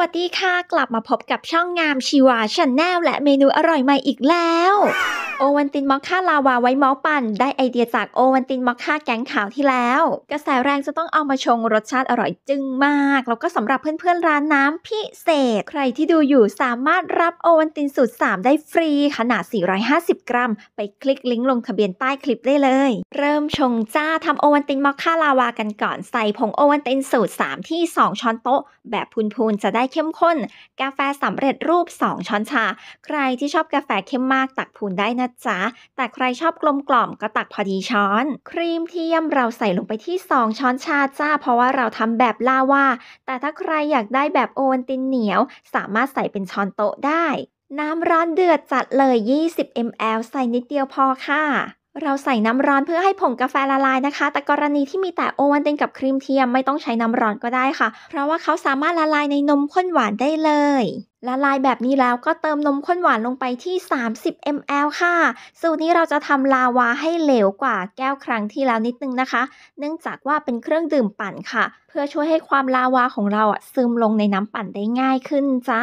วัสดีค่ะกลับมาพบกับช่องงามชีวาชาแนลและเมนูอร่อยใหม่อีกแล้วโอวันตินมอคค่าลาวาไว้มอปั่นได้ไอเดียจากโอวันตินมอคค่าแกงขาวที่แล้ว กระแสแรงจะต้องเอามาชง รสชาติอร่อยจึงมาก แล้วก็สำหรับเพื่อนๆร้านน้ำพิเศษ ใครที่ดูอยู่สามารถรับโอวันตินสูตร 3 ได้ฟรีขนาด 450 กรัม ไปคลิกลิงก์ลงทะเบียนใต้คลิปได้เลย เริ่มชงจ้าทำโอวันตินมอคค่าลาวากันก่อนใส่ผงโอวันตินสูตร3ที่2 ช้อนโต๊ะ แบบพูนๆจะได้เข้มข้นกาแฟสำเร็จรูป 2 ช้อนชา ใครที่ชอบกาแฟเข้มมากตักพูนได้นะจ๊ะแต่ใครชอบกลมกล่อมก็ตักพอดีช้อน ครีมเทียมเราใส่ลงไปที่ 2 ช้อนชาจ้าเพราะว่าเราทำแบบลาวาแต่ถ้าใครอยากได้แบบโอวัลตินเหนียว สามารถใส่เป็นช้อนโต๊ะได้ น้ำร้อนเดือดจัดเลย 20 ml ใส่นิดเดียวพอค่ะ เราใส่น้ำร้อนเพื่อให้ผงกาแฟละลายนะคะ แต่กรณีที่มีแต่โอวัลตินกับครีมเทียมไม่ต้องใช้น้ำร้อนก็ได้ค่ะ เพราะว่าเขาสามารถละลายในนมข้นหวานได้เลยละลายแบบนี้แล้วก็เติมนมข้นหวานลงไปที่30 ml ค่ะสูตรนี้เราจะทำลาวาให้เหลวกว่าแก้วครั้งที่แล้วนิดนึงนะคะ เนื่องจากว่าเป็นเครื่องดื่มปั่นค่ะ เพื่อช่วยให้ความลาวาของเราอะซึมลงในน้ำปั่นได้ง่ายขึ้นจ้า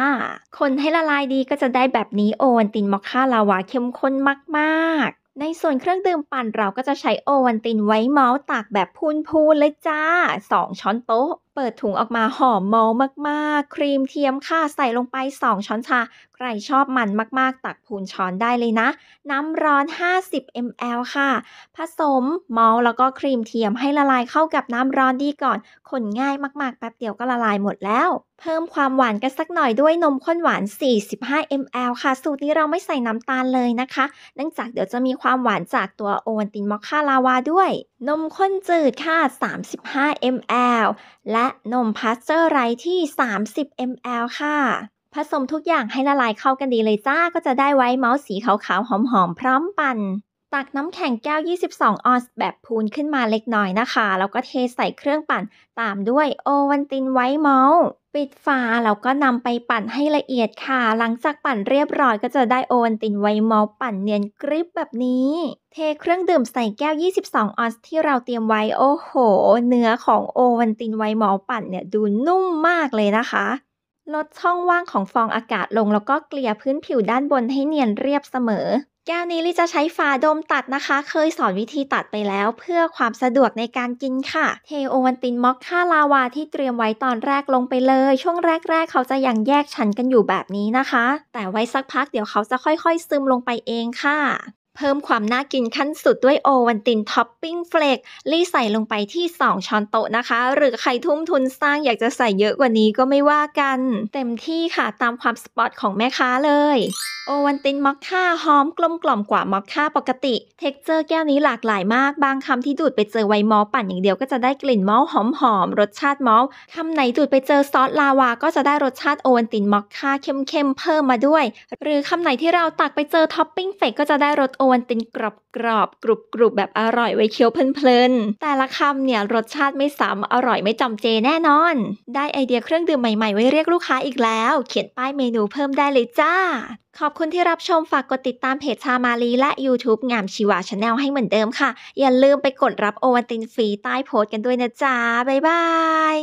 คนให้ละลายดีก็จะได้แบบนี้โอวันตินมอคค่าลาวาเข้มข้นมาก ๆ ในส่วนเครื่องดื่มปั่นเราก็จะใช้โอวันตินไว้เมาส์ตากแบบพูนๆเลยจ้า 2 ช้อนโต๊ะเปิดถุงออกมาหอมมอลมากๆ ครีมเทียมค่ะ ใส่ลงไป 2 ช้อนชา ใครชอบมันมากๆ ตักพูนช้อนได้เลยนะ น้ำร้อน 50 ml ค่ะ ผสมมอลแล้วก็ครีมเทียมให้ละลายเข้ากับน้ำร้อนดีก่อน คนง่ายมากๆ แป๊บเดียวก็ละลายหมดแล้ว เพิ่มความหวานกันสักหน่อยด้วยนมข้นหวาน 45 ml ค่ะ สูตรนี้เราไม่ใส่น้ำตาลเลยนะคะ เนื่องจากเดี๋ยวจะมีความหวานจากตัวโอวัลตินมอคค่าลาวาด้วย นมข้นจืดค่ะ35 ml และและนมพาสเจอร์ไรที่ 30 ml ค่ะ ผสมทุกอย่างให้ละลายเข้ากันดีเลยจ้า ก็จะได้ไว้เมาส์สีขาวๆ หอมๆ พร้อมปั่น ตักน้ำแข็งแก้ว 22 ออนซ์แบบพูนขึ้นมาเล็กน้อยนะคะ แล้วก็เทใส่เครื่องปั่น ตามด้วยโอวันตินไวท์เมาส์ปิดฝาแล้วก็นำไปปั่นให้ละเอียดค่ะ หลังจากปั่นเรียบร้อยก็จะได้โอวัลตินไวมอลปั่นเนียนกริบแบบนี้ เทเครื่องดื่มใส่แก้ว 22 ออนซ์ที่เราเตรียมไว้โอ้โห เนื้อของโอวัลตินไวมอลปั่นเนี่ยดูนุ่มมากเลยนะคะ ลดช่องว่างของฟองอากาศลง แล้วก็เกลี่ยพื้นผิวด้านบนให้เนียนเรียบเสมอแก้วนี้ลิจะใช้ฝาดมตัดนะคะ เคยสอนวิธีตัดไปแล้วเพื่อความสะดวกในการกินค่ะ เทโอวันตินม็อกค่าลาวาที่เตรียมไว้ตอนแรกลงไปเลย ช่วงแรกๆเขาจะยังแยกชั้นกันอยู่แบบนี้นะคะ แต่ไว้สักพักเดี๋ยวเขาจะค่อย ๆซึมลงไปเองค่ะเพิ่มความน่ากินขั้นสุดด้วยโอวันตินท็อปปิ้งเฟลกรีใส่ลงไปที่ 2 ช้อนโต๊ะนะคะ หรือใครทุ่มทุนสร้างอยากจะใส่เยอะกว่านี้ก็ไม่ว่ากัน เต็มที่ค่ะตามความสปอตของแม่ค้าเลย โอวันตินมอคค่าหอมกลมกล่อมกว่ามอคค่าปกติ เท็กเจอร์แก้วนี้หลากหลายมาก บางคำที่ดูดไปเจอไวมอลปั่นอย่างเดียวก็จะได้กลิ่นมอลหอมหอม รสชาติมอลคำไหนดูดไปเจอซอสลาวา ก็จะได้รสชาติโอวันตินมอคค่าเข้มเข้มเพิ่มมาด้วย หรือคำไหนที่เราตักไปเจอท็อปปิ้งเฟกก็จะได้รสโวันตินกรอบกรอบกรุบกรุบแบบอร่อยไว้เคี้ยวเพลินๆ แต่ละคำเนี่ยรสชาติไม่ซ้ำอร่อยไม่จำเจแน่นอน ได้ไอเดียเครื่องดื่มใหม่ๆไว้เรียกลูกค้าอีกแล้ว เขียนป้ายเมนูเพิ่มได้เลยจ้า ขอบคุณที่รับชมฝากกดติดตามเพจชามาลีและ YouTube งามชีวาชาแนลให้เหมือนเดิมค่ะ อย่าลืมไปกดรับโอวันตินฟรีใต้โพสต์กันด้วยนะจ๊ะบ๊ายบาย